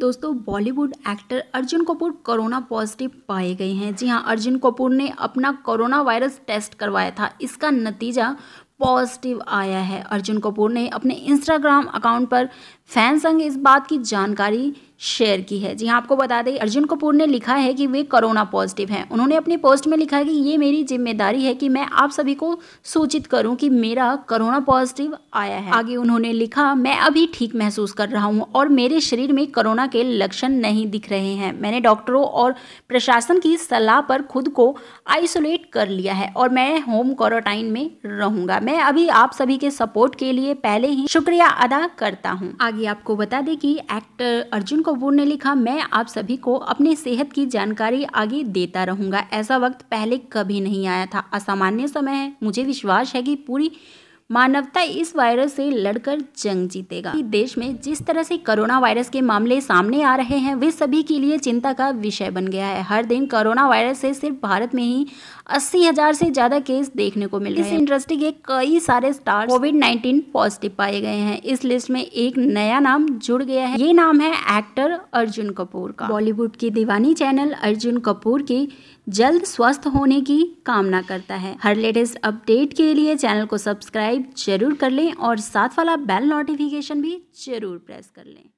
दोस्तों Bollywood actor Arjun Kapoor corona positive पाए गए हैं जी हां अर्जुन कपूर ने अपना कोरोना वायरस टेस्ट करवाया था इसका नतीजा पॉजिटिव आया है अर्जुन कपूर ने अपने इंस्टाग्राम अकाउंट पर फैन संग इस बात की जानकारी शेयर की है जी हाँ आपको बता दें अर्जुन कपूर ने लिखा है कि वे कोरोना पॉजिटिव हैं उन्होंने अपनी पोस्ट में लिखा है कि ये मेरी जिम्मेदारी है कि मैं आप सभी को सूचित करूं कि मेरा कोरोना पॉजिटिव आया है आगे उन्होंने लिखा मैं अभी ठीक महसूस कर रहा हूं और मेरे शरीर में कोरोना के लक्षण नहीं दिख रहे हैं मैंने डॉक्टरों और प्रशासन की सलाह पर खुद को आइसोलेट कर लिया है और मैं होम क्वारंटाइन में रहूंगा मैं अभी आप सभी के सपोर्ट के लिए पहले ही शुक्रिया अदा करता हूँ आगे आपको बता दें कि एक्टर अर्जुन कपूर ने लिखा मैं आप सभी को अपनी सेहत की जानकारी आगे देता रहूंगा ऐसा वक्त पहले कभी नहीं आया था असामान्य समय है मुझे विश्वास है कि पूरी मानवता इस वायरस से लड़कर जंग जीतेगा देश में जिस तरह से कोरोना वायरस के मामले सामने आ रहे हैं वे सभी के लिए चिंता का विषय बन गया है हर दिन कोरोना वायरस से सिर्फ भारत में ही अस्सी हजार से ज्यादा केस देखने को मिले इस इंडस्ट्री के कई सारे स्टार कोविड नाइन्टीन पॉजिटिव पाए गए हैं इस लिस्ट में एक नया नाम जुड़ गया है ये नाम है एक्टर अर्जुन कपूर का बॉलीवुड की दीवानी चैनल अर्जुन कपूर के जल्द स्वस्थ होने की कामना करता है हर लेटेस्ट अपडेट के लिए चैनल को सब्सक्राइब सब्सक्राइब जरूर कर लें और साथ वाला बेल नोटिफिकेशन भी ज़रूर प्रेस कर लें